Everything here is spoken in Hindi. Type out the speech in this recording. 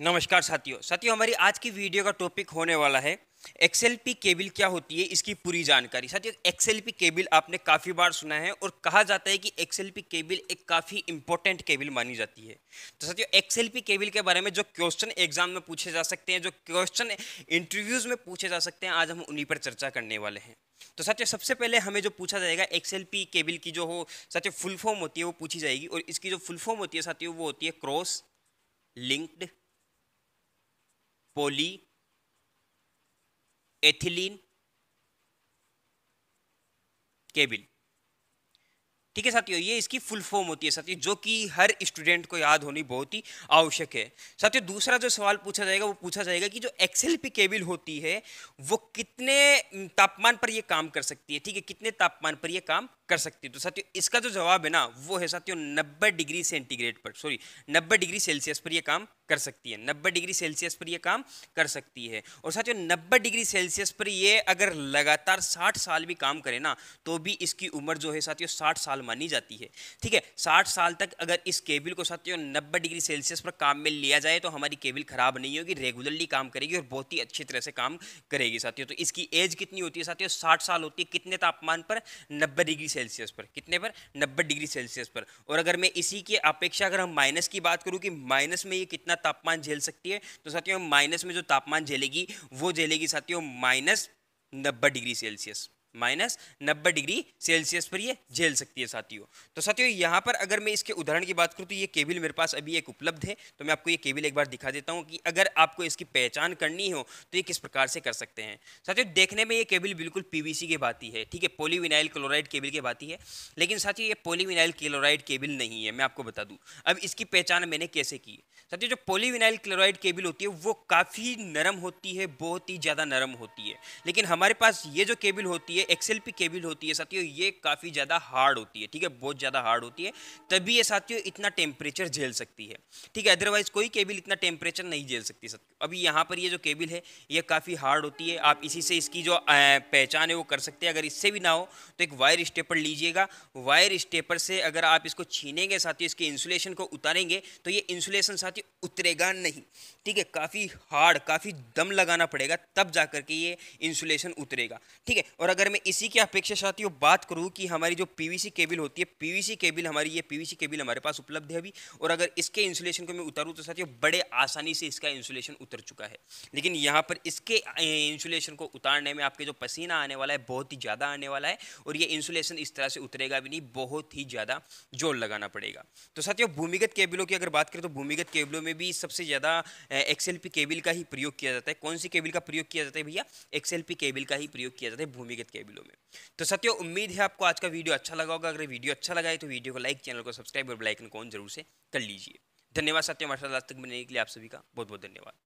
नमस्कार साथियों साथियों हमारी आज की वीडियो का टॉपिक होने वाला है एक्सएल पी केबल क्या होती है इसकी पूरी जानकारी साथियों एक्सएल पी केबल आपने काफ़ी बार सुना है और कहा जाता है कि एक्सएल पी केबल एक काफ़ी इंपॉर्टेंट केबल मानी जाती है तो साथियों एक्सएल पी केबल के बारे में जो क्वेश्चन एग्जाम में पूछे जा सकते हैं जो क्वेश्चन इंटरव्यूज़ में पूछे जा सकते हैं आज हम उन्हीं पर चर्चा करने वाले हैं तो साथियों सबसे पहले हमें जो पूछा जाएगा एक्सएल पी केबल की जो हो साथियों फुल फॉर्म होती है वो पूछी जाएगी और इसकी जो फुल फॉर्म होती है साथियों वो होती है cross linked polyethylene cable ठीक है साथियों ये इसकी फुल फॉर्म होती है साथियों जो कि हर स्टूडेंट को याद होनी बहुत ही आवश्यक है साथियों दूसरा जो सवाल पूछा जाएगा वो पूछा जाएगा कि जो एक्सेल पी केबिल होती है वो कितने तापमान पर ये काम कर सकती है ठीक है कितने तापमान पर ये काम कर सकती है तो साथियों इसका जो जवाब है ना वो है साथियों नब्बे डिग्री सेंटीग्रेड पर सॉरी नब्बे डिग्री सेल्सियस पर ये काम कर सकती है नब्बे डिग्री सेल्सियस पर ये काम कर सकती है और साथियों नब्बे डिग्री सेल्सियस पर ये अगर लगातार साठ साल भी काम करे ना तो भी इसकी उम्र जो है साथियों साठ साल मानी जाती है ठीक है साठ साल तक अगर इस केबिल को साथियों नब्बे डिग्री सेल्सियस पर काम में लिया जाए तो हमारी केबिल खराब नहीं होगी रेगुलरली काम करेगी और बहुत ही अच्छी तरह से काम करेगी साथियों तो इसकी एज कितनी होती है साथियों साठ साल होती है कितने तापमान पर नब्बे डिग्री सेल्सियस पर कितने पर 90 डिग्री सेल्सियस पर और अगर मैं इसी की अपेक्षा अगर हम माइनस की बात करूं कि माइनस में ये कितना तापमान झेल सकती है तो साथियों माइनस में जो तापमान झेलेगी वो झेलेगी साथियों माइनस नब्बे डिग्री सेल्सियस माइनस नब्बे डिग्री सेल्सियस पर ये झेल सकती है साथियों तो साथियों यहाँ पर अगर मैं इसके उदाहरण की बात करूँ तो ये केबिल मेरे पास अभी एक उपलब्ध है तो मैं आपको ये केबिल एक बार दिखा देता हूँ कि अगर आपको इसकी पहचान करनी हो तो ये किस प्रकार से कर सकते हैं साथियों देखने में ये केबल बिल्कुल पी के बाती है ठीक है पोलीविनाइल क्लोराइड केबिल के बाती है लेकिन साथियों ये पोलीविनाइल क्लोराइड केबिल नहीं है मैं आपको बता दूँ अब इसकी पहचान मैंने कैसे की साथियों जो पोलीविनाइल क्लोराइड केबिल होती है वो काफ़ी नरम होती है बहुत ही ज़्यादा नरम होती है लेकिन हमारे पास ये जो केबिल होती है ये एक्सेल केबल होती है साथियों ये काफ़ी ज़्यादा हार्ड होती है ठीक है बहुत ज़्यादा हार्ड होती है तभी ये साथियों इतना टेम्परेचर झेल सकती है ठीक है अदरवाइज कोई केबल इतना टेम्परेचर नहीं झेल सकती साथियों अभी यहाँ पर ये जो केबल है ये काफ़ी हार्ड होती है आप इसी से इसकी जो पहचान है वो कर सकते हैं अगर इससे भी ना हो तो एक वायर स्टेपर लीजिएगा वायर स्टेपर से अगर आप इसको छीनेंगे साथियों इसके इंसुलेशन को उतारेंगे तो ये इंसुलेशन साथियों उतरेगा नहीं ठीक है काफ़ी हार्ड काफ़ी दम लगाना पड़ेगा तब जा के ये इंसुलेशन उतरेगा ठीक है और अगर मैं इसी की अपेक्षा चाहती हूँ बात करूँ कि हमारी जो पीवीसी केबल होती है पीवीसी केबल हमारी ये पीवीसी केबल हमारे पास उपलब्ध है अभी और अगर इसके इंसुलेशन को मैं उतारूँ तो साथियों बड़े आसानी से इसका इंसुलेशन उतर चुका है लेकिन यहाँ पर इसके इंसुलेशन को उतारने में आपके जो पसीना आने वाला है बहुत ही ज़्यादा आने वाला है और ये इंसुलेशन इस तरह से उतरेगा भी नहीं बहुत ही ज़्यादा जोर लगाना पड़ेगा तो साथियों भूमिगत केबलों की अगर बात करें तो भूमिगत केबलों में भी सबसे ज़्यादा एक्सएल केबल का ही प्रयोग किया जाता है कौन सी केबल का प्रयोग किया जाता है भैया एक्सएल केबल का ही प्रयोग किया जाता है भूमिगत केबल टेबलों में तो सत्यो उम्मीद है आपको आज का वीडियो अच्छा लगा होगा अगर वीडियो अच्छा लगा है तो वीडियो को लाइक चैनल को सब्सक्राइब और बेलाइकन को जरूर से कर लीजिए धन्यवाद सत्यो मार्शल आज तक बने के लिए आप सभी का बहुत बहुत धन्यवाद